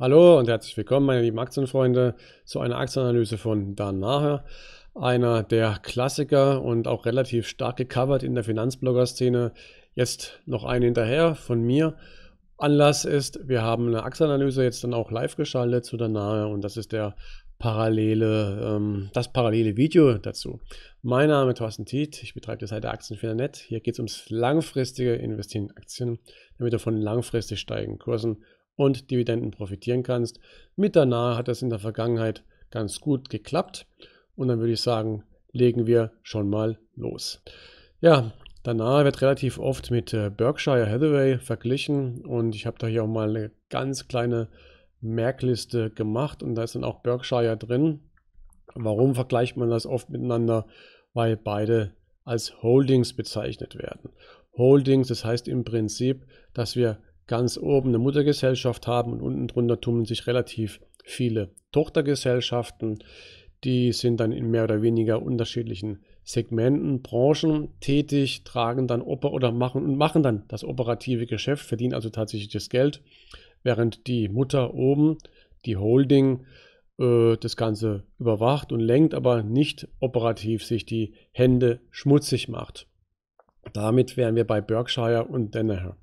Hallo und herzlich willkommen, meine lieben Aktienfreunde, zu einer Aktienanalyse von Dan einer der Klassiker und auch relativ stark gecovert in der Finanzblogger-Szene. Jetzt noch einen hinterher von mir. Anlass ist, wir haben eine Aktienanalyse jetzt dann auch live geschaltet zu Dan und das ist der parallele, ähm, das parallele Video dazu. Mein Name ist Thorsten Tiet, ich betreibe die Seite Aktienfinder.net. Hier geht es ums langfristige Investieren in Aktien, damit ihr von langfristig steigenden Kursen und Dividenden profitieren kannst. Mit der Nahe hat das in der Vergangenheit ganz gut geklappt und dann würde ich sagen, legen wir schon mal los. Ja, Danach wird relativ oft mit äh, Berkshire Hathaway verglichen und ich habe da hier auch mal eine ganz kleine Merkliste gemacht und da ist dann auch Berkshire drin. Warum vergleicht man das oft miteinander? Weil beide als Holdings bezeichnet werden. Holdings, das heißt im Prinzip, dass wir ganz oben eine Muttergesellschaft haben und unten drunter tummeln sich relativ viele Tochtergesellschaften. Die sind dann in mehr oder weniger unterschiedlichen Segmenten, Branchen tätig, tragen dann Oper oder machen und machen dann das operative Geschäft, verdienen also tatsächlich das Geld, während die Mutter oben, die Holding, äh, das Ganze überwacht und lenkt, aber nicht operativ sich die Hände schmutzig macht. Damit wären wir bei Berkshire und Danaher.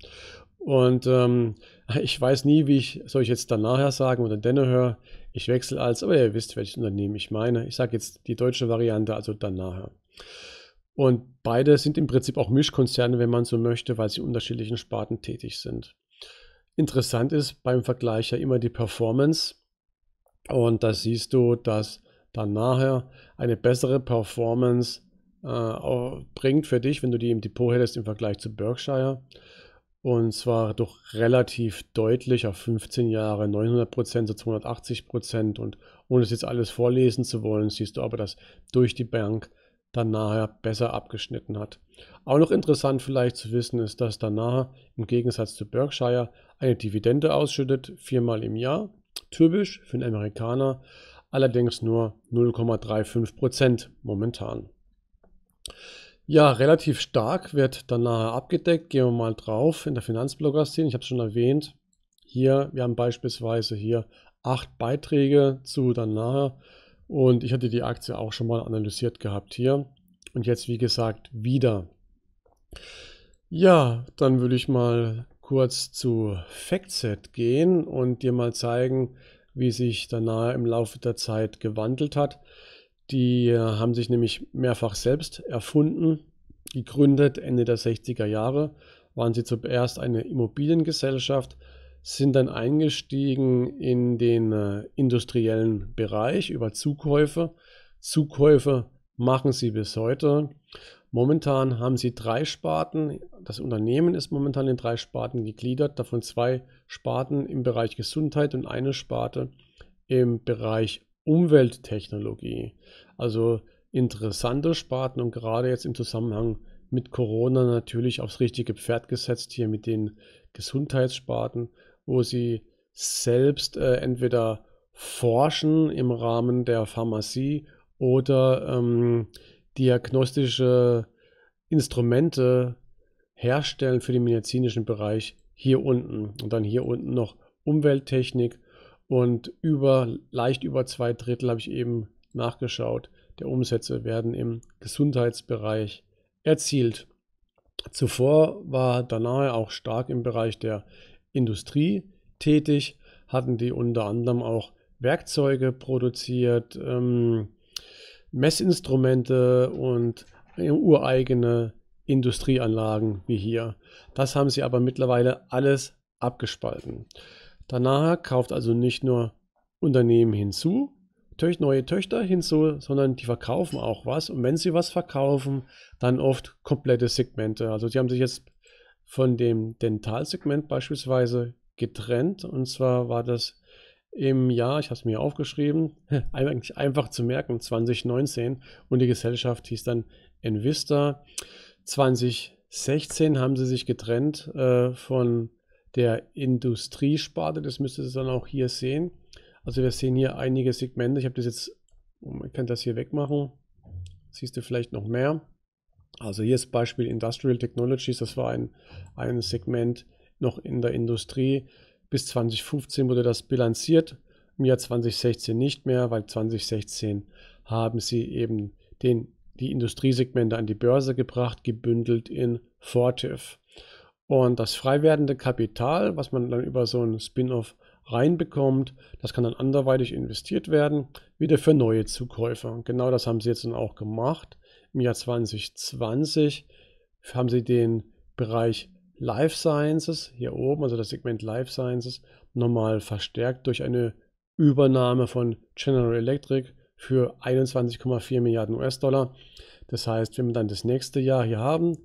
Und ähm, ich weiß nie, wie ich, soll ich jetzt danach sagen oder denne höre. Ich wechsle als, aber ihr wisst, welches Unternehmen ich meine. Ich sage jetzt die deutsche Variante, also danach. Und beide sind im Prinzip auch Mischkonzerne, wenn man so möchte, weil sie in unterschiedlichen Sparten tätig sind. Interessant ist beim Vergleich ja immer die Performance. Und da siehst du, dass dann nachher eine bessere Performance äh, bringt für dich, wenn du die im Depot hättest im Vergleich zu Berkshire. Und zwar doch relativ deutlich auf 15 Jahre 900 Prozent zu 280 Prozent. Und ohne es jetzt alles vorlesen zu wollen, siehst du aber, dass durch die Bank dann nachher besser abgeschnitten hat. Auch noch interessant vielleicht zu wissen ist, dass danach im Gegensatz zu Berkshire eine Dividende ausschüttet, viermal im Jahr, typisch für einen Amerikaner, allerdings nur 0,35 Prozent momentan. Ja, relativ stark wird danach abgedeckt. Gehen wir mal drauf in der Finanzblogger-Szene. Ich habe es schon erwähnt. Hier, wir haben beispielsweise hier acht Beiträge zu danach. Und ich hatte die Aktie auch schon mal analysiert gehabt hier. Und jetzt, wie gesagt, wieder. Ja, dann würde ich mal kurz zu Factset gehen und dir mal zeigen, wie sich danach im Laufe der Zeit gewandelt hat. Die äh, haben sich nämlich mehrfach selbst erfunden. Gegründet Ende der 60er Jahre waren sie zuerst eine Immobiliengesellschaft, sind dann eingestiegen in den äh, industriellen Bereich über Zukäufe. Zukäufe machen sie bis heute. Momentan haben sie drei Sparten. Das Unternehmen ist momentan in drei Sparten gegliedert, davon zwei Sparten im Bereich Gesundheit und eine Sparte im Bereich Umwelttechnologie. Also interessante Sparten und gerade jetzt im Zusammenhang mit Corona natürlich aufs richtige Pferd gesetzt, hier mit den Gesundheitssparten, wo sie selbst äh, entweder forschen im Rahmen der Pharmazie oder ähm, diagnostische Instrumente herstellen für den medizinischen Bereich hier unten. Und dann hier unten noch Umwelttechnik und über, leicht über zwei Drittel habe ich eben nachgeschaut, der Umsätze werden im Gesundheitsbereich erzielt. Zuvor war Danae auch stark im Bereich der Industrie tätig, hatten die unter anderem auch Werkzeuge produziert, ähm, Messinstrumente und ureigene Industrieanlagen wie hier. Das haben sie aber mittlerweile alles abgespalten. Danach kauft also nicht nur Unternehmen hinzu, neue Töchter hinzu, sondern die verkaufen auch was. Und wenn sie was verkaufen, dann oft komplette Segmente. Also sie haben sich jetzt von dem Dentalsegment beispielsweise getrennt. Und zwar war das im Jahr, ich habe es mir aufgeschrieben, eigentlich einfach zu merken, 2019. Und die Gesellschaft hieß dann Envista. 2016 haben sie sich getrennt äh, von der Industriesparte. Das müsste ihr dann auch hier sehen. Also wir sehen hier einige Segmente. Ich habe das jetzt, man kann das hier wegmachen. Siehst du vielleicht noch mehr. Also hier ist Beispiel Industrial Technologies. Das war ein, ein Segment noch in der Industrie. Bis 2015 wurde das bilanziert. Im Jahr 2016 nicht mehr, weil 2016 haben sie eben den, die Industriesegmente an die Börse gebracht, gebündelt in Fortiv. Und das frei werdende Kapital, was man dann über so einen Spin-off reinbekommt, das kann dann anderweitig investiert werden, wieder für neue Zukäufe. Und genau das haben sie jetzt dann auch gemacht. Im Jahr 2020 haben sie den Bereich Life Sciences hier oben, also das Segment Life Sciences, nochmal verstärkt durch eine Übernahme von General Electric für 21,4 Milliarden US-Dollar. Das heißt, wenn wir dann das nächste Jahr hier haben,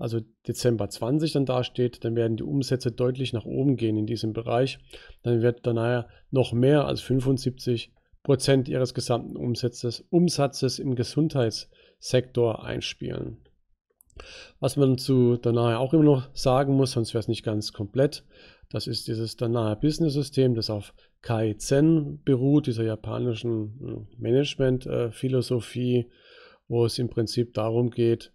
also Dezember 20 dann dasteht, dann werden die Umsätze deutlich nach oben gehen in diesem Bereich. Dann wird Danaya noch mehr als 75 Prozent ihres gesamten Umsatzes, Umsatzes im Gesundheitssektor einspielen. Was man zu Danaya auch immer noch sagen muss, sonst wäre es nicht ganz komplett, das ist dieses Danaya Business System, das auf Kaizen beruht, dieser japanischen hm, Management-Philosophie, äh, wo es im Prinzip darum geht,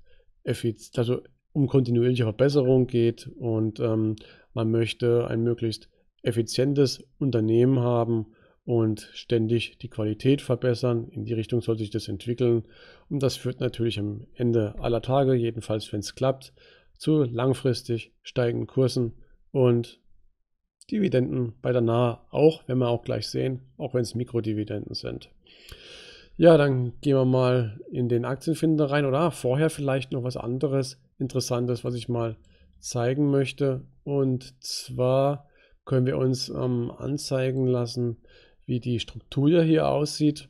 also um kontinuierliche Verbesserung geht und ähm, man möchte ein möglichst effizientes Unternehmen haben und ständig die Qualität verbessern. In die Richtung soll sich das entwickeln und das führt natürlich am Ende aller Tage, jedenfalls wenn es klappt, zu langfristig steigenden Kursen und Dividenden bei der Nahe auch, wenn wir auch gleich sehen, auch wenn es Mikrodividenden sind. Ja, dann gehen wir mal in den Aktienfinder rein oder vorher vielleicht noch was anderes Interessantes, was ich mal zeigen möchte. Und zwar können wir uns ähm, anzeigen lassen, wie die Struktur hier aussieht.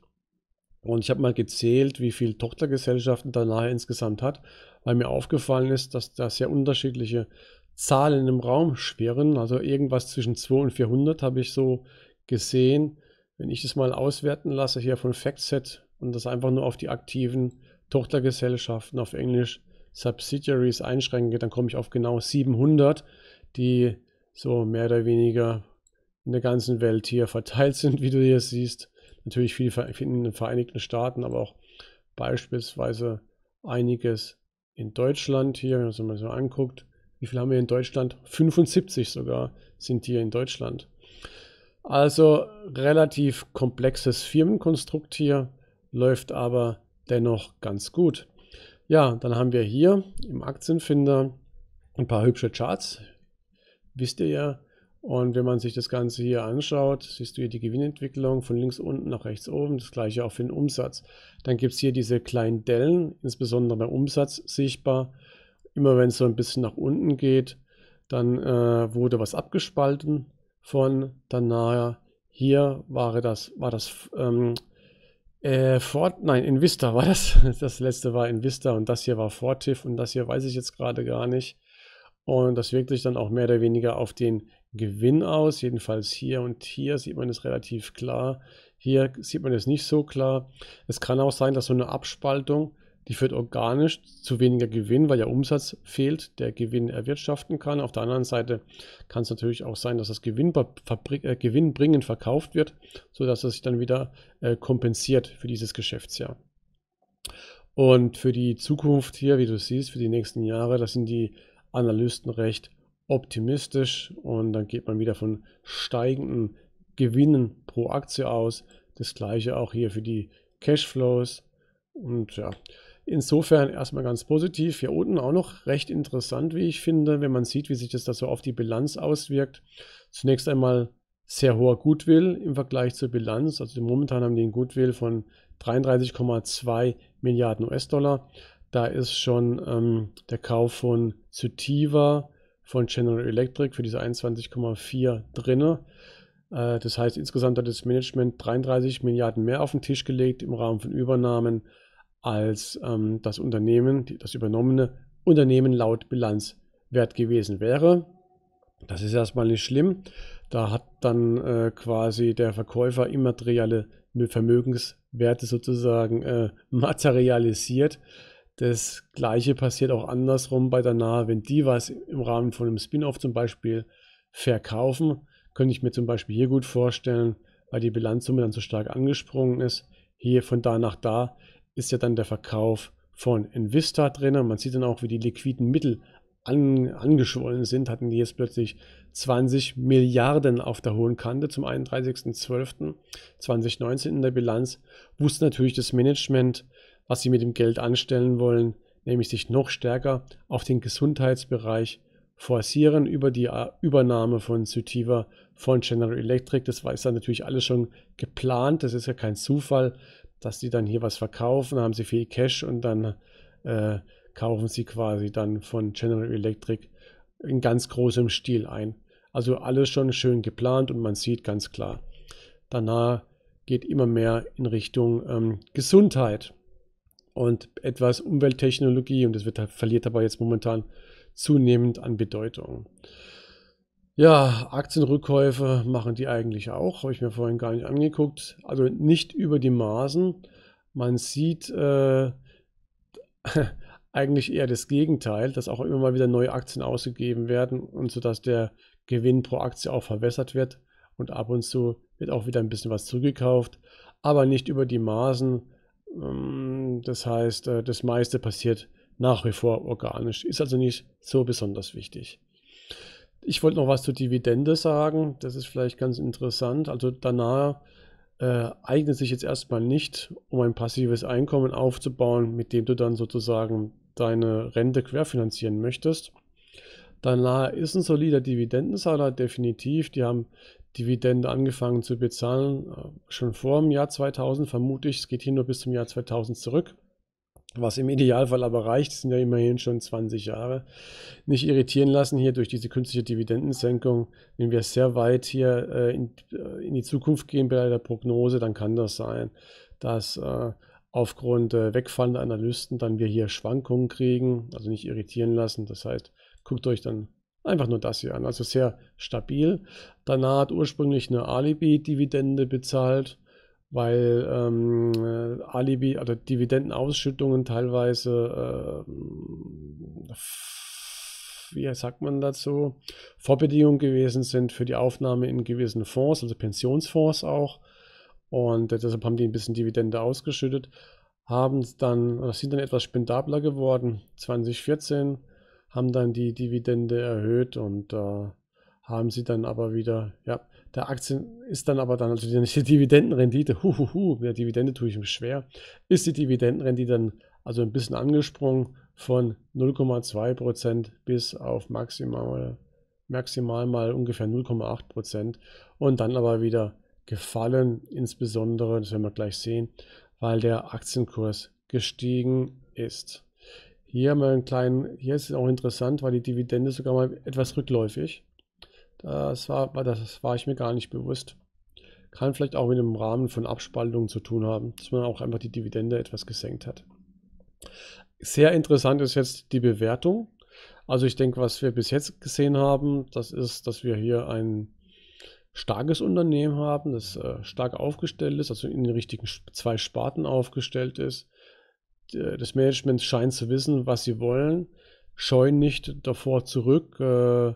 Und ich habe mal gezählt, wie viele Tochtergesellschaften danach insgesamt hat, weil mir aufgefallen ist, dass da sehr unterschiedliche Zahlen im Raum schwirren. Also irgendwas zwischen 200 und 400 habe ich so gesehen. Wenn ich das mal auswerten lasse hier von Factset und das einfach nur auf die aktiven Tochtergesellschaften auf Englisch Subsidiaries einschränke, dann komme ich auf genau 700, die so mehr oder weniger in der ganzen Welt hier verteilt sind, wie du hier siehst. Natürlich viel in den Vereinigten Staaten, aber auch beispielsweise einiges in Deutschland hier, wenn man sich mal so anguckt. Wie viel haben wir in Deutschland? 75 sogar sind hier in Deutschland. Also relativ komplexes Firmenkonstrukt hier, läuft aber dennoch ganz gut. Ja, dann haben wir hier im Aktienfinder ein paar hübsche Charts. Wisst ihr ja. Und wenn man sich das Ganze hier anschaut, siehst du hier die Gewinnentwicklung von links unten nach rechts oben, das gleiche auch für den Umsatz. Dann gibt es hier diese kleinen Dellen, insbesondere der Umsatz sichtbar. Immer wenn es so ein bisschen nach unten geht, dann äh, wurde was abgespalten von, danach. hier war das, war das ähm, äh, Fort, nein, in Vista war das. Das letzte war in Vista und das hier war Fortif und das hier weiß ich jetzt gerade gar nicht. Und das wirkt sich dann auch mehr oder weniger auf den Gewinn aus. Jedenfalls hier und hier sieht man es relativ klar. Hier sieht man es nicht so klar. Es kann auch sein, dass so eine Abspaltung die führt organisch zu weniger Gewinn, weil ja Umsatz fehlt, der Gewinn erwirtschaften kann. Auf der anderen Seite kann es natürlich auch sein, dass das äh, gewinnbringend verkauft wird, sodass es sich dann wieder äh, kompensiert für dieses Geschäftsjahr. Und für die Zukunft hier, wie du siehst, für die nächsten Jahre, da sind die Analysten recht optimistisch und dann geht man wieder von steigenden Gewinnen pro Aktie aus. Das gleiche auch hier für die Cashflows und ja, Insofern erstmal ganz positiv. Hier unten auch noch recht interessant, wie ich finde, wenn man sieht, wie sich das da so auf die Bilanz auswirkt. Zunächst einmal sehr hoher Gutwill im Vergleich zur Bilanz. Also momentan haben die einen Gutwill von 33,2 Milliarden US-Dollar. Da ist schon ähm, der Kauf von Cytiva, von General Electric für diese 21,4 drinne. Äh, das heißt, insgesamt hat das Management 33 Milliarden mehr auf den Tisch gelegt im Rahmen von Übernahmen als ähm, das Unternehmen, das übernommene Unternehmen laut Bilanz wert gewesen wäre. Das ist erstmal nicht schlimm. Da hat dann äh, quasi der Verkäufer immaterielle Vermögenswerte sozusagen äh, materialisiert. Das gleiche passiert auch andersrum bei der Nahe. Wenn die was im Rahmen von einem Spin-off zum Beispiel verkaufen, könnte ich mir zum Beispiel hier gut vorstellen, weil die Bilanzsumme dann so stark angesprungen ist, hier von da nach da ist ja dann der Verkauf von Invista drin. Und man sieht dann auch, wie die liquiden Mittel an, angeschwollen sind, hatten die jetzt plötzlich 20 Milliarden auf der hohen Kante zum 31.12.2019 in der Bilanz, wusste natürlich das Management, was sie mit dem Geld anstellen wollen, nämlich sich noch stärker auf den Gesundheitsbereich forcieren über die äh, Übernahme von Cytiva von General Electric. Das war ist dann natürlich alles schon geplant, das ist ja kein Zufall, dass sie dann hier was verkaufen, haben sie viel Cash und dann äh, kaufen sie quasi dann von General Electric in ganz großem Stil ein. Also alles schon schön geplant und man sieht ganz klar. Danach geht immer mehr in Richtung ähm, Gesundheit und etwas Umwelttechnologie und das wird, verliert aber jetzt momentan zunehmend an Bedeutung. Ja, Aktienrückkäufe machen die eigentlich auch, habe ich mir vorhin gar nicht angeguckt. Also nicht über die Maßen. Man sieht äh, eigentlich eher das Gegenteil, dass auch immer mal wieder neue Aktien ausgegeben werden und so dass der Gewinn pro Aktie auch verwässert wird und ab und zu wird auch wieder ein bisschen was zugekauft, aber nicht über die Maßen. Ähm, das heißt, äh, das meiste passiert nach wie vor organisch, ist also nicht so besonders wichtig. Ich wollte noch was zur Dividende sagen. Das ist vielleicht ganz interessant. Also danach äh, eignet sich jetzt erstmal nicht, um ein passives Einkommen aufzubauen, mit dem du dann sozusagen deine Rente querfinanzieren möchtest. Danach ist ein solider Dividendenzahler definitiv. Die haben Dividende angefangen zu bezahlen, äh, schon vor dem Jahr 2000 vermute ich. Es geht hier nur bis zum Jahr 2000 zurück was im Idealfall aber reicht, sind ja immerhin schon 20 Jahre, nicht irritieren lassen hier durch diese künstliche Dividendensenkung. Wenn wir sehr weit hier äh, in, äh, in, die Zukunft gehen bei der Prognose, dann kann das sein, dass äh, aufgrund äh, wegfallender Analysten dann wir hier Schwankungen kriegen, also nicht irritieren lassen. Das heißt, guckt euch dann einfach nur das hier an. Also sehr stabil. Danach hat ursprünglich eine Alibi-Dividende bezahlt weil ähm, äh, Alibi, also Dividendenausschüttungen teilweise, äh, wie sagt man dazu, Vorbedingungen gewesen sind für die Aufnahme in gewissen Fonds, also Pensionsfonds auch. Und äh, deshalb haben die ein bisschen Dividende ausgeschüttet, haben dann, oder sind dann etwas spendabler geworden. 2014 haben dann die Dividende erhöht und äh, haben sie dann aber wieder, ja, der Aktien ist dann aber dann natürlich nicht die Dividendenrendite. Huhuhu, mit der Dividende tue ich ihm schwer. Ist die Dividendenrendite dann also ein bisschen angesprungen von 0,2% bis auf maximal, maximal mal ungefähr 0,8% und dann aber wieder gefallen, insbesondere, das werden wir gleich sehen, weil der Aktienkurs gestiegen ist. Hier haben wir einen kleinen, hier ist es auch interessant, weil die Dividende sogar mal etwas rückläufig. Das war, das war ich mir gar nicht bewusst. Kann vielleicht auch mit dem Rahmen von Abspaltungen zu tun haben, dass man auch einfach die Dividende etwas gesenkt hat. Sehr interessant ist jetzt die Bewertung. Also ich denke, was wir bis jetzt gesehen haben, das ist, dass wir hier ein starkes Unternehmen haben, das äh, stark aufgestellt ist, also in den richtigen zwei Sparten aufgestellt ist. Äh, das Management scheint zu wissen, was sie wollen, scheuen nicht davor zurück, äh,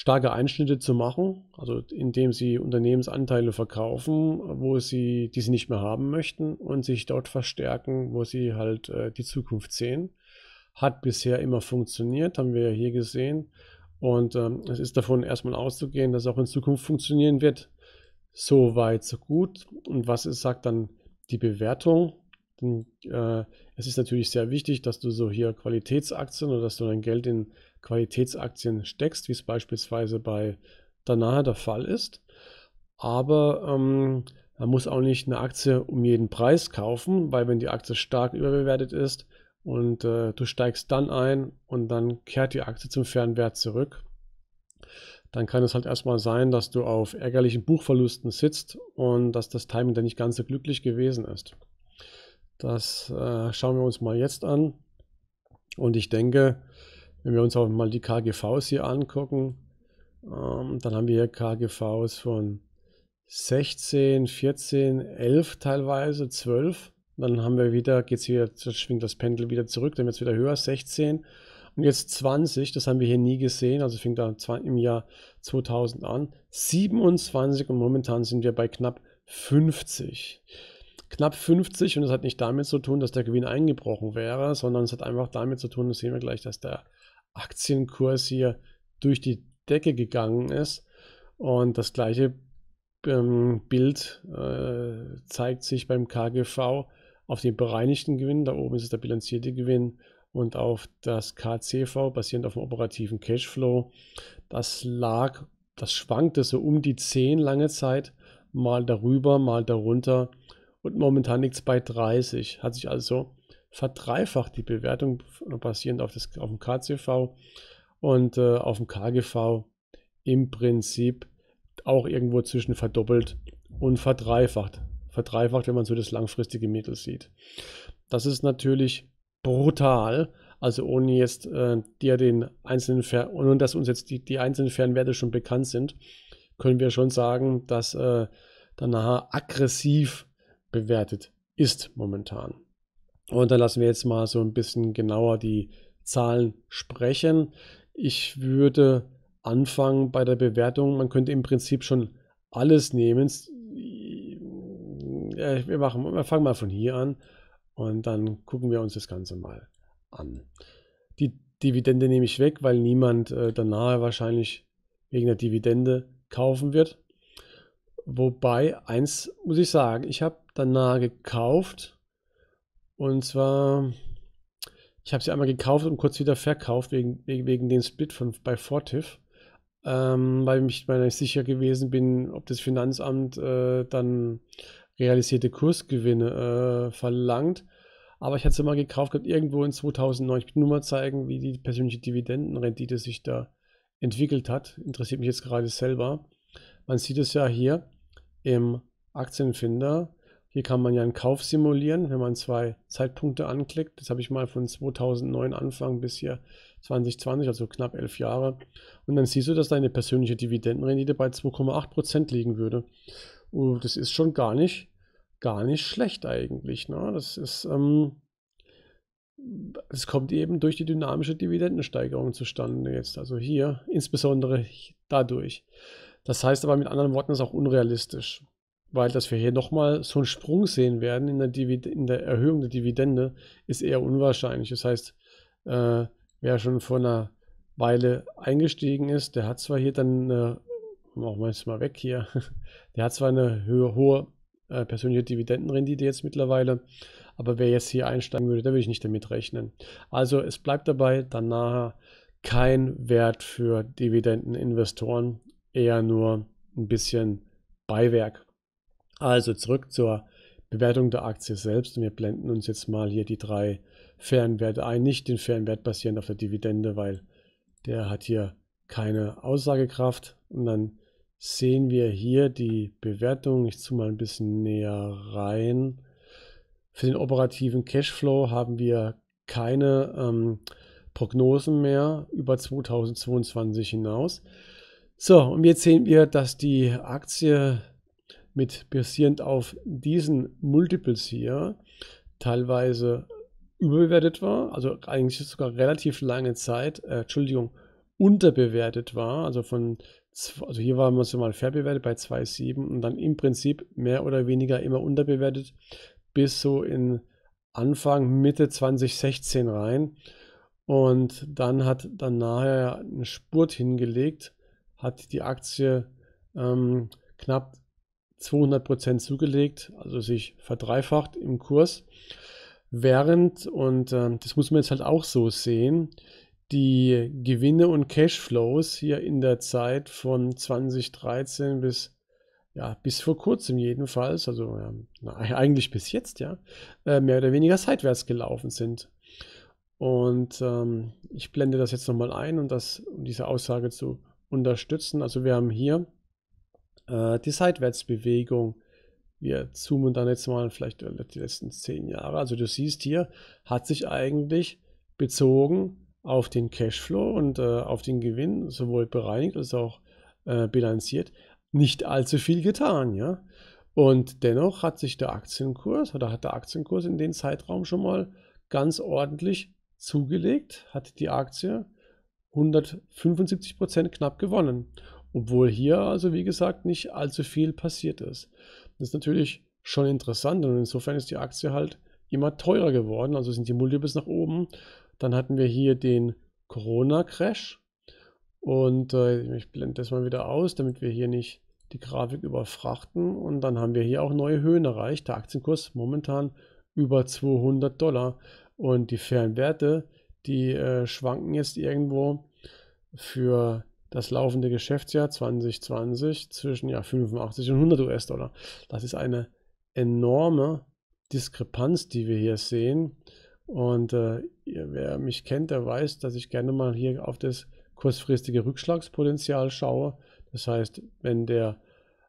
starke Einschnitte zu machen, also indem sie Unternehmensanteile verkaufen, wo sie diese nicht mehr haben möchten und sich dort verstärken, wo sie halt äh, die Zukunft sehen. Hat bisher immer funktioniert, haben wir ja hier gesehen. Und ähm, es ist davon erstmal auszugehen, dass es auch in Zukunft funktionieren wird. So weit, so gut. Und was ist, sagt dann die Bewertung? Denn, äh, es ist natürlich sehr wichtig, dass du so hier Qualitätsaktien oder dass du dein Geld in Qualitätsaktien steckst, wie es beispielsweise bei Danaher der Fall ist. Aber ähm, man muss auch nicht eine Aktie um jeden Preis kaufen, weil wenn die Aktie stark überbewertet ist und äh, du steigst dann ein und dann kehrt die Aktie zum Fernwert zurück, dann kann es halt erstmal sein, dass du auf ärgerlichen Buchverlusten sitzt und dass das Timing dann nicht ganz so glücklich gewesen ist. Das äh, schauen wir uns mal jetzt an. Und ich denke, wenn wir uns auch mal die KGVs hier angucken, ähm, dann haben wir hier KGVs von 16, 14, 11 teilweise, 12. Dann haben wir wieder, geht's wieder, schwingt das Pendel wieder zurück, dann wird es wieder höher, 16. Und jetzt 20, das haben wir hier nie gesehen, also fing da im Jahr 2000 an. 27 und momentan sind wir bei knapp 50 knapp 50 und es hat nicht damit zu tun, dass der Gewinn eingebrochen wäre, sondern es hat einfach damit zu tun, das sehen wir gleich, dass der Aktienkurs hier durch die Decke gegangen ist und das gleiche ähm, Bild äh, zeigt sich beim KGV auf den bereinigten Gewinn, da oben ist es der bilanzierte Gewinn und auf das KCV basierend auf dem operativen Cashflow. Das lag, das schwankte so um die 10 lange Zeit, mal darüber, mal darunter und momentan liegt es bei 30. Hat sich also verdreifacht die Bewertung basierend auf, das, auf dem KCV und äh, auf dem KGV im Prinzip auch irgendwo zwischen verdoppelt und verdreifacht. Verdreifacht, wenn man so das langfristige Mittel sieht. Das ist natürlich brutal. Also ohne jetzt äh, dir den einzelnen Fer und dass uns jetzt die, die einzelnen Fernwerte schon bekannt sind, können wir schon sagen, dass äh, danach aggressiv bewertet ist momentan. Und dann lassen wir jetzt mal so ein bisschen genauer die Zahlen sprechen. Ich würde anfangen bei der Bewertung. Man könnte im Prinzip schon alles nehmen. Äh, wir, machen, wir fangen mal von hier an und dann gucken wir uns das Ganze mal an. Die Dividende nehme ich weg, weil niemand äh, danach wahrscheinlich wegen der Dividende kaufen wird. Wobei, eins muss ich sagen, ich habe danach gekauft. Und zwar, ich habe sie einmal gekauft und kurz wieder verkauft, wegen, wegen, wegen dem Split von, bei Fortiff. Ähm, weil ich mir nicht sicher gewesen bin, ob das Finanzamt äh, dann realisierte Kursgewinne äh, verlangt. Aber ich hatte sie mal gekauft, gehabt, irgendwo in 2009. Ich will nur mal zeigen, wie die persönliche Dividendenrendite sich da entwickelt hat. Interessiert mich jetzt gerade selber. Man sieht es ja hier im Aktienfinder. Hier kann man ja einen Kauf simulieren, wenn man zwei Zeitpunkte anklickt. Das habe ich mal von 2009 Anfang bis hier 2020, also knapp elf Jahre. Und dann siehst du, dass deine persönliche Dividendenrendite bei 2,8% liegen würde. Und oh, das ist schon gar nicht, gar nicht schlecht eigentlich. Ne? Das ist, ähm, es kommt eben durch die dynamische Dividendensteigerung zustande jetzt. Also hier, insbesondere dadurch. Das heißt aber mit anderen Worten, es ist auch unrealistisch weil dass wir hier nochmal so einen Sprung sehen werden in der, Divid in der Erhöhung der Dividende, ist eher unwahrscheinlich. Das heißt, äh, wer schon vor einer Weile eingestiegen ist, der hat zwar hier dann, eine, oh, machen wir jetzt mal weg hier, der hat zwar eine höhe, hohe äh, persönliche Dividendenrendite jetzt mittlerweile, aber wer jetzt hier einsteigen würde, der würde ich nicht damit rechnen. Also es bleibt dabei, danach kein Wert für Dividendeninvestoren, eher nur ein bisschen Beiwerk. Also zurück zur Bewertung der Aktie selbst. wir blenden uns jetzt mal hier die drei Fernwerte ein. Nicht den Fernwert basierend auf der Dividende, weil der hat hier keine Aussagekraft. Und dann sehen wir hier die Bewertung. Ich zoome mal ein bisschen näher rein. Für den operativen Cashflow haben wir keine ähm, Prognosen mehr über 2022 hinaus. So, und jetzt sehen wir, dass die Aktie mit basierend auf diesen Multiples hier teilweise überbewertet war, also eigentlich sogar relativ lange Zeit, äh, Entschuldigung, unterbewertet war, also von, also hier waren wir so mal fair bewertet bei 2,7 und dann im Prinzip mehr oder weniger immer unterbewertet bis so in Anfang, Mitte 2016 rein. Und dann hat dann nachher einen Spurt hingelegt, hat die Aktie ähm, knapp 200% zugelegt, also sich verdreifacht im Kurs. Während, und äh, das muss man jetzt halt auch so sehen, die Gewinne und Cashflows hier in der Zeit von 2013 bis ja, bis vor kurzem jedenfalls, also ja, na, eigentlich bis jetzt, ja, äh, mehr oder weniger seitwärts gelaufen sind. Und ähm, ich blende das jetzt nochmal ein, um, das, um diese Aussage zu unterstützen. Also wir haben hier äh, die Seitwärtsbewegung. Wir zoomen dann jetzt mal vielleicht die letzten zehn Jahre. Also du siehst hier, hat sich eigentlich bezogen auf den Cashflow und äh, auf den Gewinn, sowohl bereinigt als auch äh, bilanziert, nicht allzu viel getan. Ja? Und dennoch hat sich der Aktienkurs oder hat der Aktienkurs in dem Zeitraum schon mal ganz ordentlich zugelegt, hat die Aktie 175 Prozent knapp gewonnen. Obwohl hier also, wie gesagt, nicht allzu viel passiert ist. Das ist natürlich schon interessant und insofern ist die Aktie halt immer teurer geworden. Also sind die Multiples nach oben. Dann hatten wir hier den Corona-Crash. Und äh, ich blende das mal wieder aus, damit wir hier nicht die Grafik überfrachten. Und dann haben wir hier auch neue Höhen erreicht. Der Aktienkurs momentan über 200 Dollar. Und die fairen Werte, die äh, schwanken jetzt irgendwo für das laufende Geschäftsjahr 2020 zwischen ja, 85 und 100 US-Dollar. Das ist eine enorme Diskrepanz, die wir hier sehen. Und äh, wer mich kennt, der weiß, dass ich gerne mal hier auf das kurzfristige Rückschlagspotenzial schaue. Das heißt, wenn der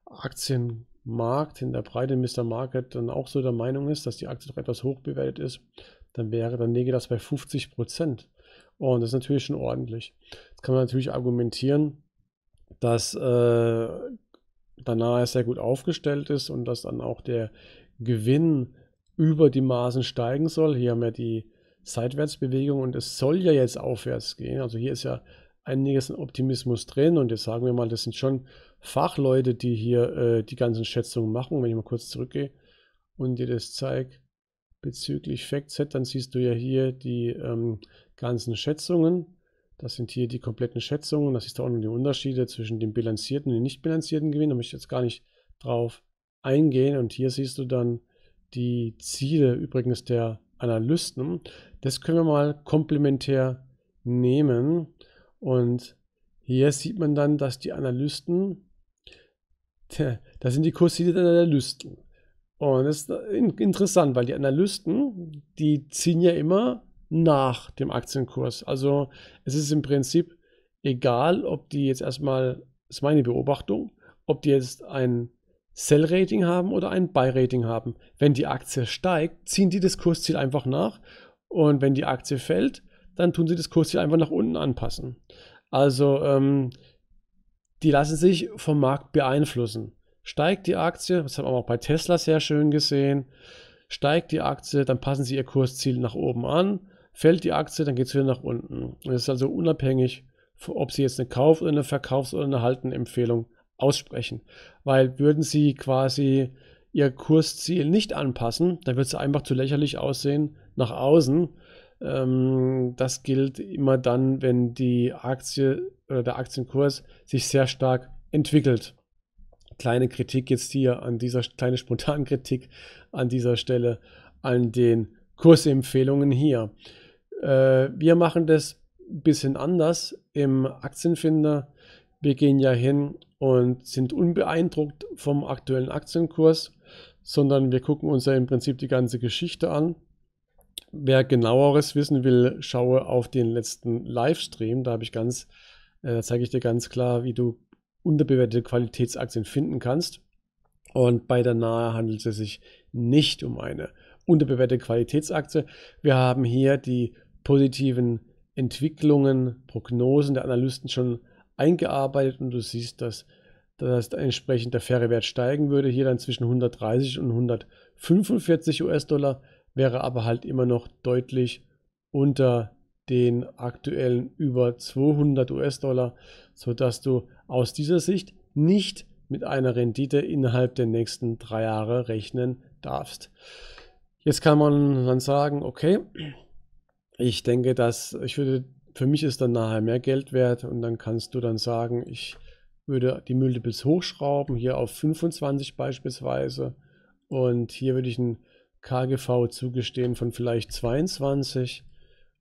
Aktienmarkt in der Breite Mr. Market dann auch so der Meinung ist, dass die Aktie doch etwas hoch bewertet ist, dann wäre der Nägel das bei 50 Prozent. Und das ist natürlich schon ordentlich. Jetzt kann man natürlich argumentieren, dass äh, Danae sehr gut aufgestellt ist und dass dann auch der Gewinn über die Maßen steigen soll. Hier haben wir die Seitwärtsbewegung und es soll ja jetzt aufwärts gehen. Also hier ist ja einiges an Optimismus drin und jetzt sagen wir mal, das sind schon Fachleute, die hier äh, die ganzen Schätzungen machen. Wenn ich mal kurz zurückgehe und dir das zeige bezüglich FactSet, dann siehst du ja hier die ähm, ganzen Schätzungen. Das sind hier die kompletten Schätzungen. Das ist da auch nur die Unterschiede zwischen dem bilanzierten und dem nicht bilanzierten Gewinn. Da möchte ich jetzt gar nicht drauf eingehen. Und hier siehst du dann die Ziele übrigens der Analysten. Das können wir mal komplementär nehmen. Und hier sieht man dann, dass die Analysten, das sind die Kursziele der Analysten. Und das ist interessant, weil die Analysten, die ziehen ja immer nach dem Aktienkurs. Also es ist im Prinzip egal, ob die jetzt erstmal, das ist meine Beobachtung, ob die jetzt ein Sell-Rating haben oder ein Buy-Rating haben. Wenn die Aktie steigt, ziehen die das Kursziel einfach nach und wenn die Aktie fällt, dann tun sie das Kursziel einfach nach unten anpassen. Also ähm, die lassen sich vom Markt beeinflussen. Steigt die Aktie, das haben wir auch bei Tesla sehr schön gesehen, steigt die Aktie, dann passen sie ihr Kursziel nach oben an fällt die Aktie, dann geht es wieder nach unten. Es ist also unabhängig, ob Sie jetzt eine Kauf- oder eine Verkaufs- oder eine Haltenempfehlung aussprechen. Weil würden Sie quasi Ihr Kursziel nicht anpassen, dann wird es einfach zu lächerlich aussehen nach außen. Ähm, das gilt immer dann, wenn die Aktie oder der Aktienkurs sich sehr stark entwickelt. Kleine Kritik jetzt hier an dieser kleine spontanen Kritik an dieser Stelle an den Kursempfehlungen hier. Äh, wir machen das ein bisschen anders im Aktienfinder. Wir gehen ja hin und sind unbeeindruckt vom aktuellen Aktienkurs, sondern wir gucken uns ja im Prinzip die ganze Geschichte an. Wer genaueres wissen will, schaue auf den letzten Livestream. Da habe ich ganz, äh, zeige ich dir ganz klar, wie du unterbewertete Qualitätsaktien finden kannst. Und bei der Nahe handelt es sich nicht um eine unterbewertete Qualitätsaktie. Wir haben hier die positiven Entwicklungen, Prognosen der Analysten schon eingearbeitet und du siehst, dass, dass entsprechend der faire Wert steigen würde. Hier dann zwischen 130 und 145 US-Dollar wäre aber halt immer noch deutlich unter den aktuellen über 200 US-Dollar, sodass du aus dieser Sicht nicht mit einer Rendite innerhalb der nächsten drei Jahre rechnen darfst. Jetzt kann man dann sagen, okay, ich denke, dass ich würde, für mich ist dann nachher mehr Geld wert und dann kannst du dann sagen, ich würde die Müllde hochschrauben, hier auf 25 beispielsweise. Und hier würde ich ein KGV zugestehen von vielleicht 22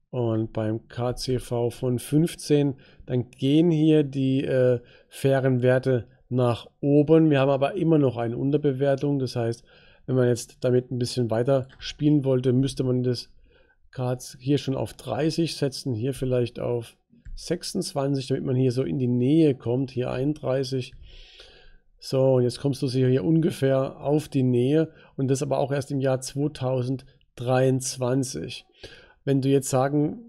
und beim KCV von 15. Dann gehen hier die äh, fairen Werte nach oben. Wir haben aber immer noch eine Unterbewertung. Das heißt, wenn man jetzt damit ein bisschen weiter spielen wollte, müsste man das Grad hier schon auf 30, setzen hier vielleicht auf 26, damit man hier so in die Nähe kommt, hier 31. So, und jetzt kommst du sicher hier ungefähr auf die Nähe und das aber auch erst im Jahr 2023. Wenn du jetzt sagen,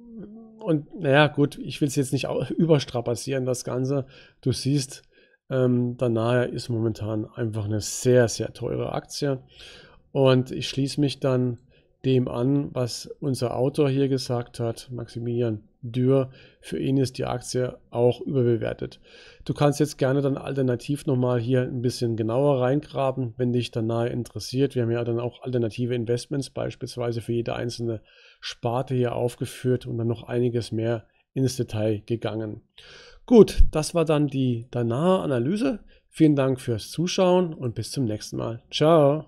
und naja, gut, ich will es jetzt nicht überstrapazieren, das Ganze. Du siehst, ähm, Danaya ist momentan einfach eine sehr, sehr teure Aktie. Und ich schließe mich dann dem an, was unser Autor hier gesagt hat, Maximilian Dürr. Für ihn ist die Aktie auch überbewertet. Du kannst jetzt gerne dann alternativ nochmal hier ein bisschen genauer reingraben, wenn dich da nahe interessiert. Wir haben ja dann auch alternative Investments beispielsweise für jede einzelne Sparte hier aufgeführt und dann noch einiges mehr ins Detail gegangen. Gut, das war dann die Danaher Analyse. Vielen Dank fürs Zuschauen und bis zum nächsten Mal. Ciao.